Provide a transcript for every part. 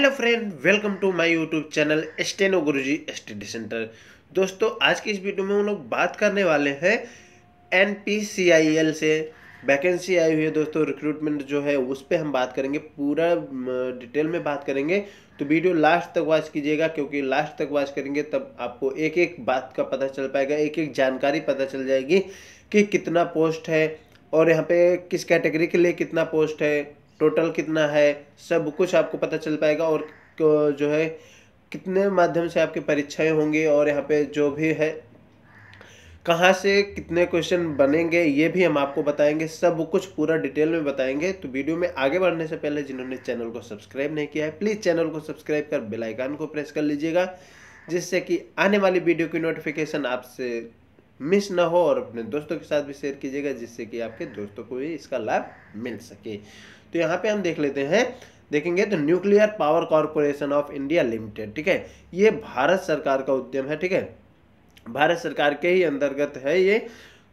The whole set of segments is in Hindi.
hello friend welcome to my YouTube channel steno Guruji study centre दोस्तों आज की इस वीडियो में हम लोग बात करने वाले हैं एन से वैकेंसी आई हुई है दोस्तों रिक्रूटमेंट जो है उस पर हम बात करेंगे पूरा डिटेल में बात करेंगे तो वीडियो लास्ट तक वॉच कीजिएगा क्योंकि लास्ट तक वॉच करेंगे तब आपको एक एक बात का पता चल पाएगा एक एक जानकारी पता चल जाएगी कि कितना पोस्ट है और यहाँ पे किस कैटेगरी के लिए कितना पोस्ट है टोटल कितना है सब कुछ आपको पता चल पाएगा और जो है कितने माध्यम से आपकी परीक्षाएं होंगी और यहाँ पे जो भी है कहाँ से कितने क्वेश्चन बनेंगे ये भी हम आपको बताएंगे सब कुछ पूरा डिटेल में बताएंगे तो वीडियो में आगे बढ़ने से पहले जिन्होंने चैनल को सब्सक्राइब नहीं किया है प्लीज़ चैनल को सब्सक्राइब कर बेल आइकन को प्रेस कर लीजिएगा जिससे कि आने वाली वीडियो की नोटिफिकेशन आपसे मिस ना हो और अपने दोस्तों के साथ भी शेयर कीजिएगा जिससे कि आपके दोस्तों को भी इसका लाभ मिल सके तो यहाँ पे हम देख लेते हैं देखेंगे तो Nuclear Power Corporation of India Limited ठीक है ये भारत सरकार का उद्यम है ठीक है भारत सरकार के ही अंतर्गत है ये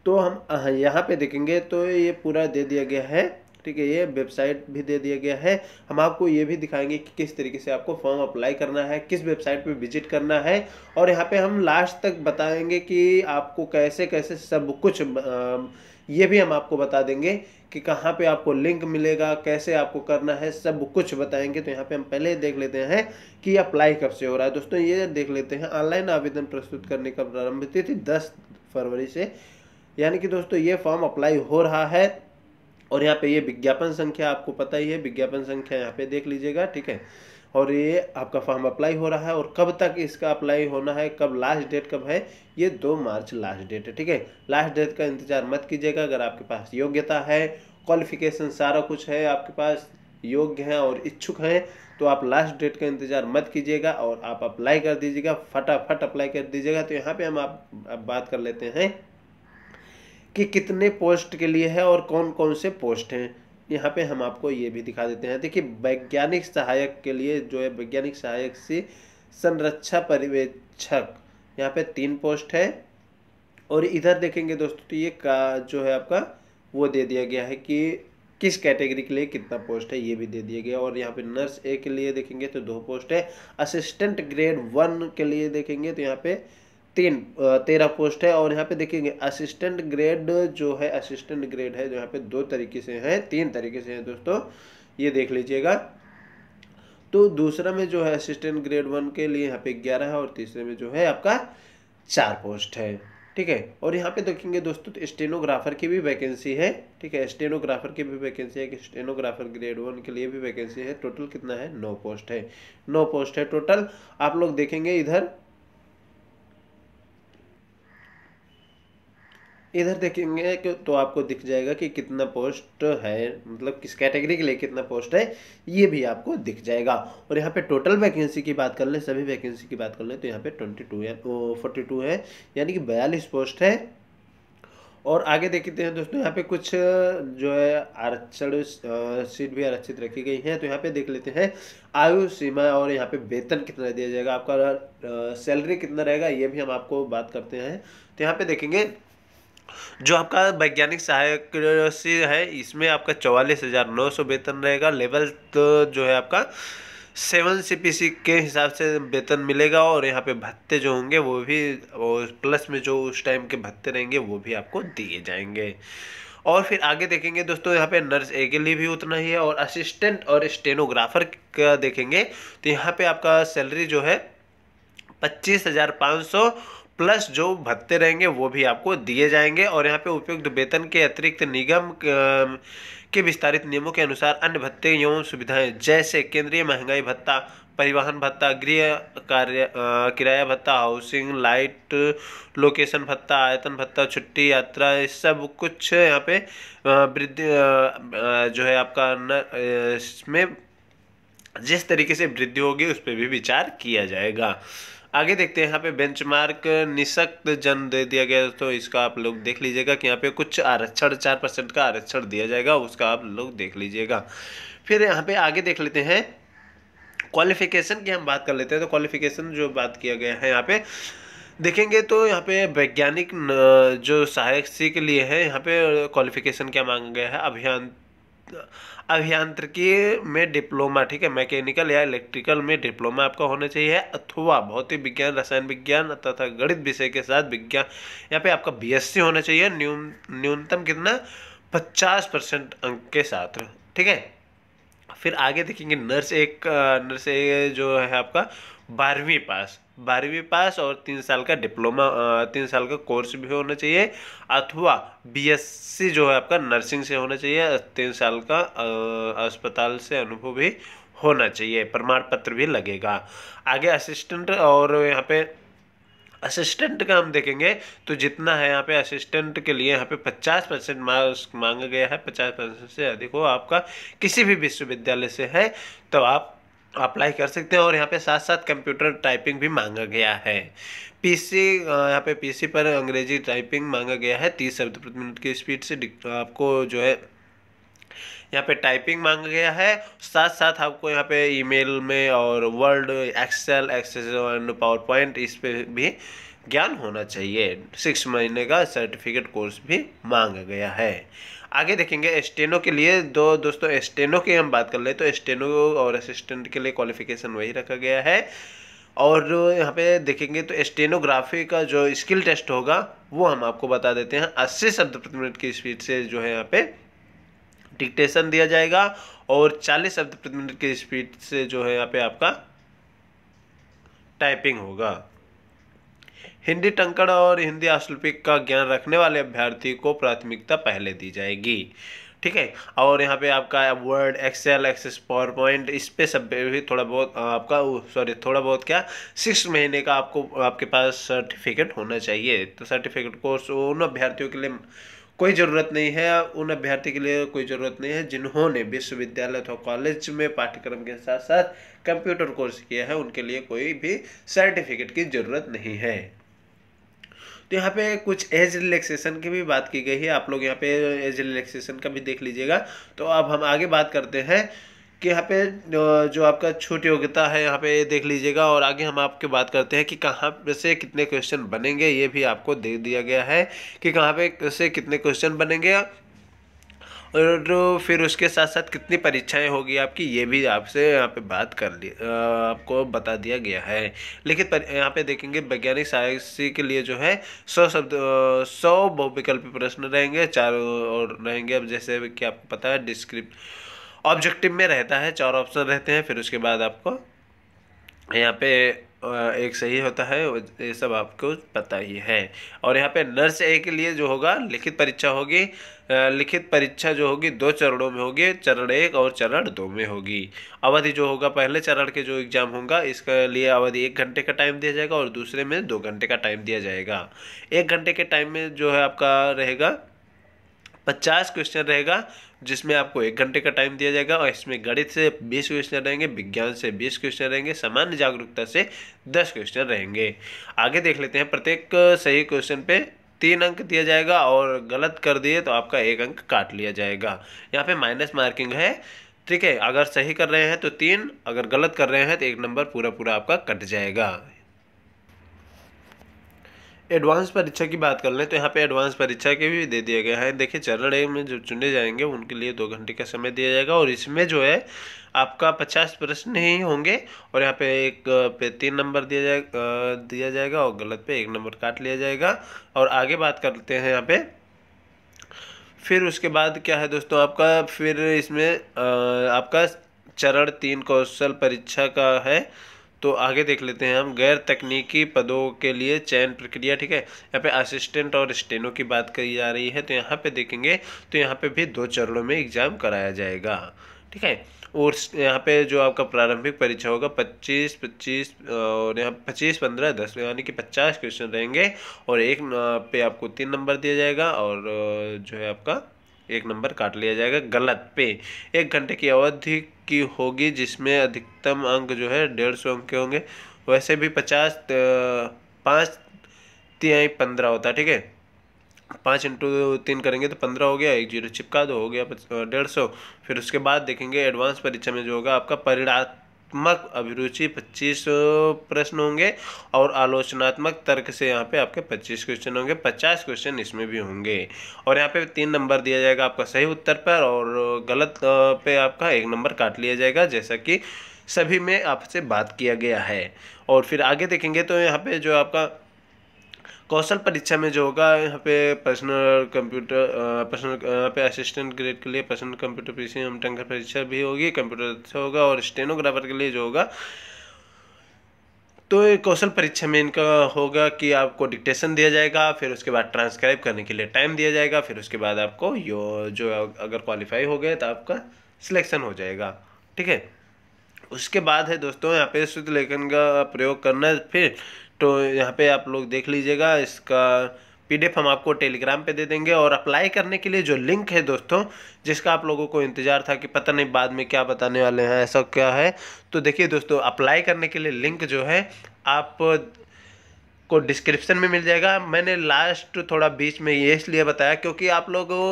तो हम यहाँ पे देखेंगे तो ये पूरा दे दिया गया है ठीक है ये वेबसाइट भी दे दिया गया है हम आपको ये भी दिखाएंगे कि किस तरीके से आपको फॉर्म अप्लाई करना है किस वेबसाइट पे विजिट करना है और यहाँ पे हम लास्ट तक बताएंगे कि आपको कैसे कैसे सब कुछ आ, ये भी हम आपको बता देंगे कि कहाँ पे आपको लिंक मिलेगा कैसे आपको करना है सब कुछ बताएंगे तो यहाँ पे हम पहले देख लेते हैं कि अप्लाई कब से हो रहा है दोस्तों ये देख लेते हैं ऑनलाइन आवेदन प्रस्तुत करने का प्रारंभ तिथि दस फरवरी से यानी कि दोस्तों ये फॉर्म अप्लाई हो रहा है और यहाँ पे ये विज्ञापन संख्या आपको पता ही है विज्ञापन संख्या यहाँ पे देख लीजिएगा ठीक है और ये आपका फॉर्म अप्लाई हो रहा है और कब तक इसका अप्लाई होना है कब लास्ट डेट कब है ये दो मार्च लास्ट डेट है ठीक है लास्ट डेट का इंतज़ार मत कीजिएगा अगर आपके पास योग्यता है क्वालिफिकेशन सारा कुछ है आपके पास योग्य हैं और इच्छुक हैं तो आप लास्ट डेट का इंतज़ार मत कीजिएगा और आप अप्लाई कर दीजिएगा फटाफट अप्लाई कर दीजिएगा तो यहाँ पे हम आप, आप बात कर लेते हैं कि कितने पोस्ट के लिए है और कौन कौन से पोस्ट हैं यहाँ पे हम आपको ये भी दिखा देते हैं देखिए वैज्ञानिक सहायक के लिए जो है वैज्ञानिक सहायक से संरक्षा पर्यवेक्षक यहाँ पे तीन पोस्ट है और इधर देखेंगे दोस्तों तो ये का जो है आपका वो दे दिया गया है कि किस कैटेगरी के लिए कितना पोस्ट है ये भी दे दिया गया और यहाँ पे नर्स ए के लिए देखेंगे तो दो पोस्ट है असिस्टेंट ग्रेड वन के लिए देखेंगे तो यहाँ पे तीन तेरह पोस्ट है और यहाँ पे देखेंगे असिस्टेंट ग्रेड जो है असिस्टेंट ग्रेड है जो यहाँ पे दो तरीके से हैं तीन तरीके से हैं दोस्तों ये देख लीजिएगा तो दूसरा में जो है असिस्टेंट ग्रेड वन के लिए यहाँ पे ग्यारह है और तीसरे में जो है आपका चार पोस्ट है ठीक है और यहाँ पे देखेंगे दोस्तों तो स्टेनोग्राफर की भी वैकेंसी है ठीक है स्टेनोग्राफर की भी वैकेंसी है कि स्टेनोग्राफर ग्रेड वन के लिए भी वैकेंसी है टोटल कितना है नौ पोस्ट है नौ पोस्ट है टोटल आप लोग देखेंगे इधर इधर देखेंगे तो आपको दिख जाएगा कि कितना पोस्ट है मतलब किस कैटेगरी के लिए कितना पोस्ट है ये भी आपको दिख जाएगा और यहाँ पे टोटल वैकेंसी की बात कर लें सभी वैकेंसी की बात कर लें तो यहाँ पे ट्वेंटी टू या फोर्टी टू है यानी कि बयालीस पोस्ट है और आगे देखते हैं दोस्तों यहाँ पे कुछ जो है आरक्षण सीट भी आरक्षित रखी गई है तो यहाँ पे देख लेते हैं आयु सीमा और यहाँ पे वेतन कितना दिया जाएगा आपका सैलरी कितना रहेगा ये भी हम आपको बात करते हैं तो यहाँ पे देखेंगे जो आपका वैज्ञानिक सहायक से है इसमें आपका चौवालीस हज़ार नौ सौ वेतन रहेगा लेवल तो जो है आपका सेवन सी पी सी के हिसाब से वेतन मिलेगा और यहाँ पे भत्ते जो होंगे वो भी और प्लस में जो उस टाइम के भत्ते रहेंगे वो भी आपको दिए जाएंगे और फिर आगे देखेंगे दोस्तों यहाँ पे नर्स ए के लिए भी उतना ही है और असिस्टेंट और स्टेनोग्राफर का देखेंगे तो यहाँ पे आपका सैलरी जो है पच्चीस हज़ार पाँच सौ प्लस जो भत्ते रहेंगे वो भी आपको दिए जाएंगे और यहाँ पे उपयुक्त वेतन के अतिरिक्त निगम के विस्तारित नियमों के अनुसार अन्य भत्ते एवं सुविधाएं जैसे केंद्रीय महंगाई भत्ता परिवहन भत्ता गृह कार्य किराया भत्ता हाउसिंग लाइट लोकेशन भत्ता आयतन भत्ता छुट्टी यात्रा सब कुछ यहाँ पे वृद्धि जो है आपका न इसमें जिस तरीके से वृद्धि होगी उस पर भी विचार किया जाएगा आगे देखते हैं यहाँ पे बेंचमार्क निशक्त जन दे दिया गया तो इसका आप लोग देख लीजिएगा कि यहाँ पे कुछ आरक्षण चार परसेंट का आरक्षण दिया जाएगा उसका आप लोग देख लीजिएगा फिर यहाँ पे आगे देख लेते हैं क्वालिफिकेशन की हम बात कर लेते हैं तो क्वालिफिकेशन जो बात किया गया है यहाँ पे देखेंगे तो यहाँ पे वैज्ञानिक जो सहायक के लिए है यहाँ पे क्वालिफिकेशन क्या मांगा गया है अभियान अभियांत्रिकी में डिप्लोमा ठीक है मैकेनिकल या इलेक्ट्रिकल में डिप्लोमा आपका होना चाहिए अथवा भौतिक विज्ञान रसायन विज्ञान तथा गणित विषय के साथ विज्ञान यहाँ पे आपका बीएससी होना चाहिए न्यून न्यूनतम कितना पचास परसेंट अंक के साथ ठीक है फिर आगे देखेंगे नर्स एक नर्स जो है आपका बारहवीं पास बारहवीं पास और तीन साल का डिप्लोमा तीन साल का कोर्स भी होना चाहिए अथवा बीएससी जो है आपका नर्सिंग से होना चाहिए तीन साल का अस्पताल से अनुभव भी होना चाहिए प्रमाण पत्र भी लगेगा आगे असिस्टेंट और यहाँ पे असिस्टेंट का हम देखेंगे तो जितना है यहाँ पे असिस्टेंट के लिए यहाँ पे 50 परसेंट मार्क्स मांगा गया है 50 परसेंट से अधिक हो आपका किसी भी विश्वविद्यालय से है तो आप अप्लाई कर सकते हैं और यहाँ पे साथ साथ कंप्यूटर टाइपिंग भी मांगा गया है पीसी यहाँ पे पीसी पर अंग्रेजी टाइपिंग मांगा गया है तीस शब्द प्रति मिनट की स्पीड से आपको जो है यहाँ पे टाइपिंग मांगा गया है साथ साथ आपको यहाँ पे ईमेल में और Word Excel Access and PowerPoint इस पर भी ज्ञान होना चाहिए सिक्स महीने का सर्टिफिकेट कोर्स भी मांगा गया है आगे देखेंगे एस्टेनो के लिए दो दोस्तों एस्टेनो की हम बात कर ले तो एस्टेनो और असिस्टेंट के लिए क्वालिफिकेशन वही रखा गया है और यहाँ पे देखेंगे तो स्टेनोग्राफी का जो स्किल टेस्ट होगा वो हम आपको बता देते हैं अस्सी शब्द प्रति मिनट की स्पीड से जो है यहाँ पे डिक्टेशन दिया जाएगा और 40 शब्द प्रति मिनट की स्पीड से जो है यहाँ पे आपका टाइपिंग होगा हिंदी टंकण और हिंदी आश्लिपिक का ज्ञान रखने वाले अभ्यर्थी को प्राथमिकता पहले दी जाएगी ठीक है और यहाँ पे आपका Word Excel Access PowerPoint इस पे सब भी थोड़ा बहुत आपका सॉरी थोड़ा बहुत क्या सिक्स महीने का आपको आपके पास सर्टिफिकेट होना चाहिए तो सर्टिफिकेट कोर्स उन अभ्यर्थियों के लिए कोई ज़रूरत नहीं है उन अभ्यर्थी के लिए कोई ज़रूरत नहीं है जिन्होंने विश्वविद्यालय अथवा कॉलेज में पाठ्यक्रम के साथ साथ कंप्यूटर कोर्स किया है उनके लिए कोई भी सर्टिफिकेट की ज़रूरत नहीं है तो यहाँ पे कुछ एज रिलैक्सेशन की भी बात की गई है आप लोग यहाँ पे एज रिलैक्सेशन का भी देख लीजिएगा तो अब हम आगे बात करते हैं कि यहाँ पे जो आपका छूट योग्यता है यहाँ पे देख लीजिएगा और आगे हम आपके बात करते हैं कि कहाँ से कितने क्वेश्चन बनेंगे ये भी आपको दे दिया गया है कि कहाँ पे से कितने क्वेश्चन बनेंगे और फिर उसके साथ साथ कितनी परीक्षाएं होगी आपकी ये भी आपसे यहाँ पे बात कर ली आपको बता दिया गया है लेकिन यहाँ पे देखेंगे वैज्ञानिक साइंसी के लिए जो है सौ शब्द सौ बहुविकल्पी प्रश्न रहेंगे चार और रहेंगे अब जैसे कि आपको पता है डिस्क्रिप्ट ऑब्जेक्टिव में रहता है चार ऑप्शन रहते हैं फिर उसके बाद आपको यहाँ पे एक सही होता है ये सब आपको पता ही है और यहाँ पे नर्स ए के लिए जो होगा लिखित परीक्षा होगी लिखित परीक्षा जो होगी दो चरणों में होगी चरण एक और चरण दो में होगी अवधि जो होगा पहले चरण के जो एग्ज़ाम होगा इसके लिए अवधि एक घंटे का टाइम दिया जाएगा और दूसरे में दो घंटे का टाइम दिया जाएगा एक घंटे के टाइम में जो है आपका रहेगा पचास क्वेश्चन रहेगा जिसमें आपको एक घंटे का टाइम दिया जाएगा और इसमें गणित से बीस क्वेश्चन रहेंगे विज्ञान से बीस क्वेश्चन रहेंगे सामान्य जागरूकता से दस क्वेश्चन रहेंगे आगे देख लेते हैं प्रत्येक सही क्वेश्चन पे तीन अंक दिया जाएगा और गलत कर दिए तो आपका एक अंक काट लिया जाएगा यहाँ पे माइनस मार्किंग है ठीक है अगर सही कर रहे हैं तो तीन अगर गलत कर रहे हैं तो एक नंबर पूरा पूरा आपका कट जाएगा एडवांस परीक्षा की बात कर लें तो यहाँ पे एडवांस परीक्षा के भी दे दिया गया है देखिए चरण ए में जो चुने जाएंगे उनके लिए दो घंटे का समय दिया जाएगा और इसमें जो है आपका पचास प्रश्न ही होंगे और यहाँ पे एक पे तीन नंबर दिया जाए दिया जाएगा और गलत पे एक नंबर काट लिया जाएगा और आगे बात करते हैं यहाँ पे फिर उसके बाद क्या है दोस्तों आपका फिर इसमें आपका चरण तीन कौशल परीक्षा का है तो आगे देख लेते हैं हम गैर तकनीकी पदों के लिए चयन प्रक्रिया ठीक है यहाँ पे असिस्टेंट और स्टेनो की बात कही जा रही है तो यहाँ पे देखेंगे तो यहाँ पे भी दो चरणों में एग्जाम कराया जाएगा ठीक है और यहाँ पे जो आपका प्रारंभिक परीक्षा होगा 25 25 और यहाँ पच्चीस पंद्रह दस यानी कि 50 क्वेश्चन रहेंगे और एक पे आपको तीन नंबर दिया जाएगा और जो है आपका एक नंबर काट लिया जाएगा गलत पे एक घंटे की अवधि की होगी जिसमें अधिकतम अंक जो है डेढ़ सौ अंक के होंगे वैसे भी पचास पाँच तिहाई पंद्रह होता है ठीक है पाँच इंटू तीन करेंगे तो पंद्रह हो गया एक जीरो चिपका दो हो गया डेढ़ सौ फिर उसके बाद देखेंगे एडवांस परीक्षा में जो होगा आपका परिणाम मक अभिरुचि 25 प्रश्न होंगे और आलोचनात्मक तर्क से यहाँ पे आपके 25 क्वेश्चन होंगे 50 क्वेश्चन इसमें भी होंगे और यहाँ पे तीन नंबर दिया जाएगा आपका सही उत्तर पर और गलत पे आपका एक नंबर काट लिया जाएगा जैसा कि सभी में आपसे बात किया गया है और फिर आगे देखेंगे तो यहाँ पे जो आपका कौशल परीक्षा में जो होगा यहाँ पे पर्सनल कंप्यूटर पर्सनल यहाँ पे असिस्टेंट ग्रेड के लिए पर्सनल कंप्यूटर एम टंग परीक्षा भी होगी कंप्यूटर अच्छा होगा और स्टेनोग्राफर के लिए जो होगा तो कौशल परीक्षा में इनका होगा कि आपको डिक्टेशन दिया जाएगा फिर उसके बाद ट्रांसक्राइब करने के लिए टाइम दिया जाएगा फिर उसके बाद आपको यो जो अगर क्वालिफाई हो गए तो आपका सिलेक्शन हो जाएगा ठीक है उसके बाद है दोस्तों यहाँ पे शुद्ध लेखन का प्रयोग करना फिर तो यहाँ पे आप लोग देख लीजिएगा इसका पीडीएफ हम आपको टेलीग्राम पे दे देंगे और अप्लाई करने के लिए जो लिंक है दोस्तों जिसका आप लोगों को इंतज़ार था कि पता नहीं बाद में क्या बताने वाले हैं ऐसा क्या है तो देखिए दोस्तों अप्लाई करने के लिए लिंक जो है आप को डिस्क्रिप्शन में मिल जाएगा मैंने लास्ट थोड़ा बीच में ये इसलिए बताया क्योंकि आप लोगों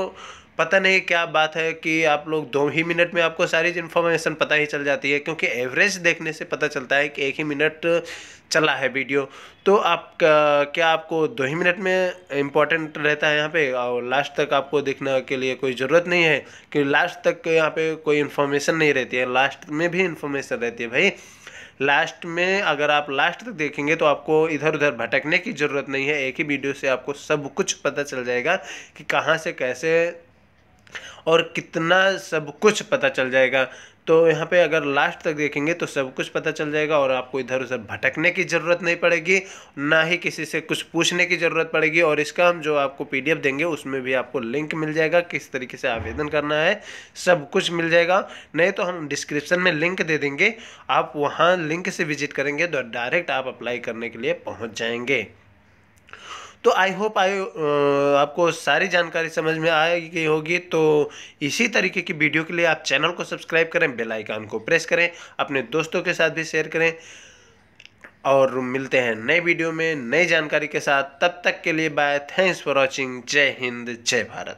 पता नहीं क्या बात है कि आप लोग दो ही मिनट में आपको सारी इन्फॉर्मेशन पता ही चल जाती है क्योंकि एवरेज देखने से पता चलता है कि एक ही मिनट चला है वीडियो तो आप क्या आपको दो ही मिनट में इम्पॉर्टेंट रहता है यहाँ पे और लास्ट तक आपको देखने के लिए कोई ज़रूरत नहीं है कि लास्ट तक यहाँ पे कोई इन्फॉर्मेशन नहीं रहती है लास्ट में भी इन्फॉर्मेशन रहती है भाई लास्ट में अगर आप लास्ट तक देखेंगे तो आपको इधर उधर भटकने की ज़रूरत नहीं है एक ही वीडियो से आपको सब कुछ पता चल जाएगा कि कहाँ से कैसे और कितना सब कुछ पता चल जाएगा तो यहाँ पे अगर लास्ट तक देखेंगे तो सब कुछ पता चल जाएगा और आपको इधर उधर भटकने की ज़रूरत नहीं पड़ेगी ना ही किसी से कुछ पूछने की ज़रूरत पड़ेगी और इसका हम जो आपको पीडीएफ देंगे उसमें भी आपको लिंक मिल जाएगा किस तरीके से आवेदन करना है सब कुछ मिल जाएगा नहीं तो हम डिस्क्रिप्शन में लिंक दे देंगे आप वहाँ लिंक से विजिट करेंगे तो डायरेक्ट आप अप्लाई करने के लिए पहुँच जाएंगे तो आई होप आई आपको सारी जानकारी समझ में आ गई होगी तो इसी तरीके की वीडियो के लिए आप चैनल को सब्सक्राइब करें बेल आइकन को प्रेस करें अपने दोस्तों के साथ भी शेयर करें और मिलते हैं नए वीडियो में नई जानकारी के साथ तब तक के लिए बाय थैंक्स फॉर वॉचिंग जय हिंद जय भारत